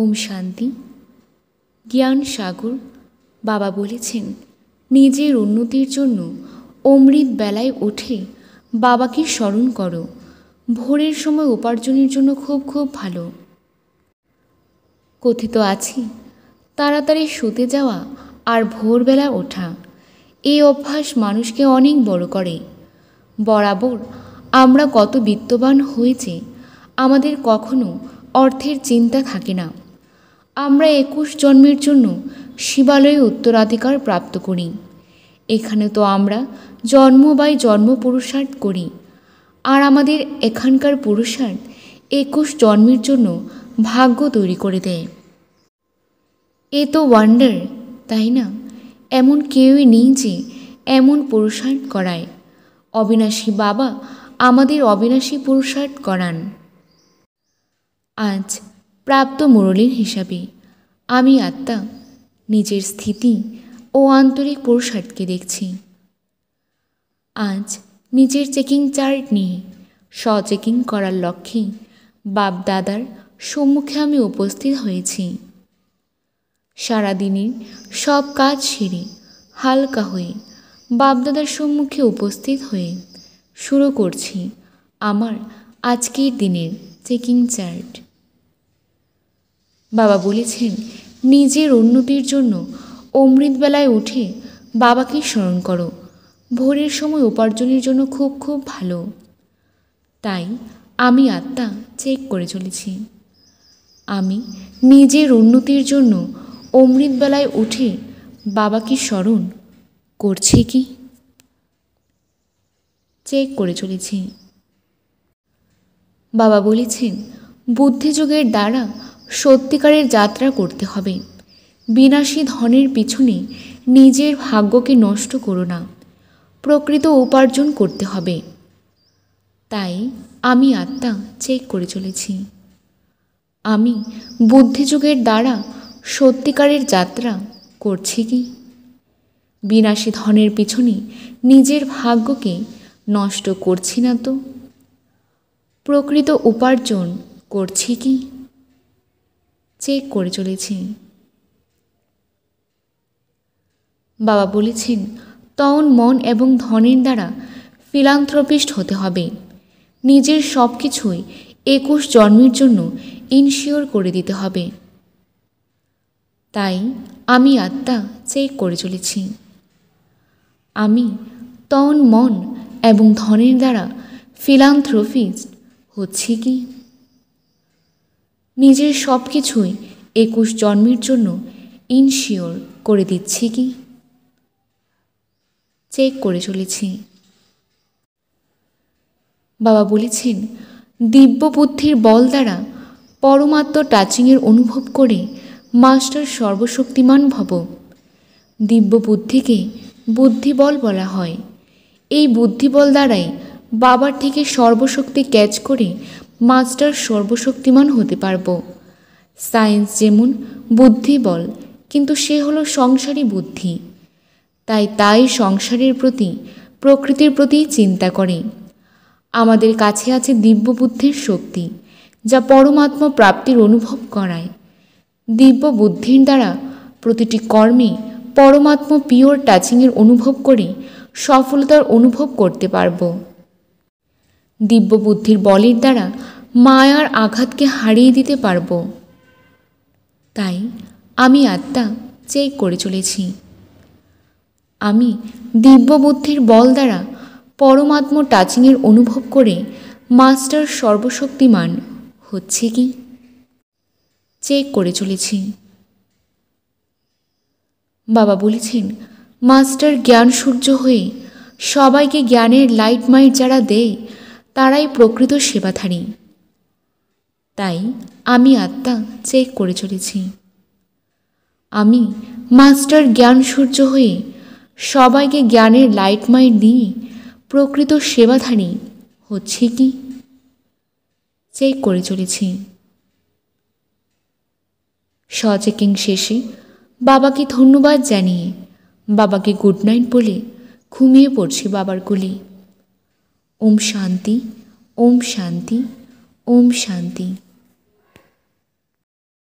ওম শান্তি জ্ঞান সাগর বাবা বলেছেন নিজের উন্নতির জন্য অমৃত বেলায় ওঠে বাবাকে স্মরণ করো ভোরের সময় উপার্জনের জন্য খুব খুব ভালো কথিত আছি তাড়াতাড়ি শুতে যাওয়া আর ভোরবেলা ওঠা এই অভ্যাস মানুষকে অনেক বড় করে বরাবর আমরা কত বিত্তবান হয়েছে আমাদের কখনো অর্থের চিন্তা থাকে না আমরা একুশ জন্মের জন্য শিবালয়ে উত্তরাধিকার প্রাপ্ত করি এখানে তো আমরা জন্ম বাই জন্ম পুরুষার্থ করি আর আমাদের এখানকার পুরুষার্থ একুশ জন্মের জন্য ভাগ্য তৈরি করে দেয় এ তো ওয়ান্ডার তাই না এমন কেউই নেই যে এমন পুরুষার্থ করায় অবিনাশী বাবা আমাদের অবিনাশী পুরুষার্থ করান আজ প্রাপ্ত মুরলীর হিসাবে আমি আত্মা নিজের স্থিতি ও আন্তরিক পুরুষার্থকে দেখছি আজ নিজের চেকিং চার্ট নিয়ে স চেকিং করার লক্ষ্যে বাপদাদার সম্মুখে আমি উপস্থিত হয়েছি সারাদিনের সব কাজ সেরে হালকা হয়ে বাপদাদার সম্মুখে উপস্থিত হয়ে শুরু করছি আমার আজকের দিনের চেকিং চার্ট বাবা বলেছেন নিজের উন্নতির জন্য অমৃতবেলায় উঠে বাবাকে স্মরণ করো ভোরের সময় উপার্জনের জন্য খুব খুব ভালো তাই আমি আত্মা চেক করে চলেছি আমি নিজের উন্নতির জন্য অমৃতবেলায় উঠে বাবাকে স্মরণ করছি কি চেক করে চলেছি বাবা বলেছেন বুদ্ধিযুগের দ্বারা সত্যিকারের যাত্রা করতে হবে বিনাশী ধনের পিছনে নিজের ভাগ্যকে নষ্ট করো না প্রকৃত উপার্জন করতে হবে তাই আমি আত্মা চেক করে চলেছি আমি বুদ্ধিযুগের দ্বারা সত্যিকারের যাত্রা করছি কি বিনাশী ধনের পিছনে নিজের ভাগ্যকে নষ্ট করছি না তো প্রকৃত উপার্জন করছি কি চেক করে চলেছি বাবা বলেছেন তন মন এবং ধনের দ্বারা ফিলান্থ্রপিস্ট হতে হবে নিজের সব কিছুই একুশ জন্মের জন্য ইনশিওর করে দিতে হবে তাই আমি আত্মা চেক করে চলেছি আমি তন মন এবং ধনের দ্বারা ফিলান্থ্রোপিস্ট হচ্ছি কি নিজের সব কিছুই একুশ জন্মের জন্য ইনশিওর করে দিচ্ছি কি চেক করে চলেছি বাবা বলেছেন দিব্য বুদ্ধির বল দ্বারা পরমাত্ম টাচিংয়ের অনুভব করে মাস্টার সর্বশক্তিমান ভব দিব্য বুদ্ধিকে বুদ্ধিবল বলা হয় এই বুদ্ধিবল দ্বারাই বাবার থেকে সর্বশক্তি ক্যাচ করে মাস্টার সর্বশক্তিমান হতে পারব সায়েন্স যেমন বুদ্ধি বল কিন্তু সে হলো সংসারী বুদ্ধি তাই তাই সংসারের প্রতি প্রকৃতির প্রতি চিন্তা করে আমাদের কাছে আছে দিব্য বুদ্ধির শক্তি যা পরমাত্ম প্রাপ্তির অনুভব করায় দিব্য বুদ্ধির দ্বারা প্রতিটি কর্মে পরমাত্ম পিওর টাচিংয়ের অনুভব করে সফলতার অনুভব করতে পারবো দিব্যবুদ্ধির বলের দ্বারা মায়ার আঘাতকে হারিয়ে দিতে পারব তাই আমি আত্মা চেক করে চলেছি আমি দিব্যবুদ্ধির বল দ্বারা পরমাত্ম টাচিংয়ের অনুভব করে মাস্টার সর্বশক্তিমান হচ্ছে কি চেক করে চলেছি বাবা বলেছেন মাস্টার জ্ঞান সূর্য হয়ে সবাইকে জ্ঞানের লাইট মাইট যারা দেয় তারাই প্রকৃত সেবাধারী তাই আমি আত্মা চেক করে চলেছি আমি মাস্টার জ্ঞান সূর্য হয়ে সবাইকে জ্ঞানের লাইট মাইট দিয়ে প্রকৃত সেবাধারী হচ্ছে কি চেক করে চলেছি সচেকিং শেষে বাবাকে ধন্যবাদ জানিয়ে বাবাকে গুড নাইট বলে ঘুমিয়ে পড়ছি বাবার গুলি ओम शांति ओम शांति ओम शांति